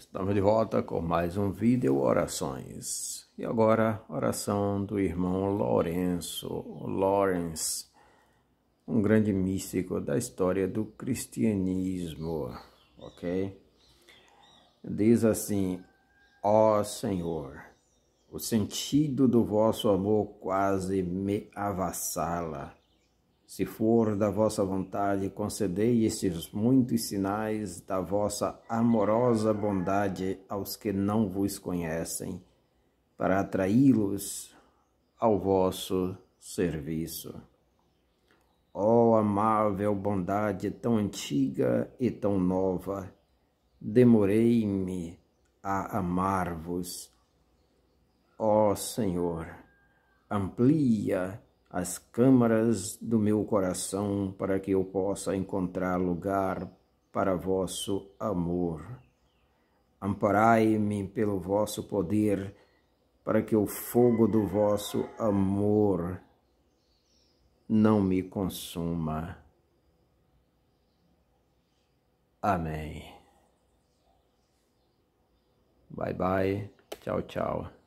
Estamos de volta com mais um vídeo orações. E agora, oração do irmão Lourenço, Lawrence, um grande místico da história do cristianismo, ok? Diz assim, ó oh Senhor, o sentido do vosso amor quase me avassala se for da vossa vontade, concedei estes muitos sinais da vossa amorosa bondade aos que não vos conhecem, para atraí-los ao vosso serviço. Ó oh, amável bondade tão antiga e tão nova, demorei-me a amar-vos. Ó oh, Senhor, amplia as câmaras do meu coração para que eu possa encontrar lugar para vosso amor. Amparai-me pelo vosso poder, para que o fogo do vosso amor não me consuma. Amém. Bye bye. Tchau, tchau.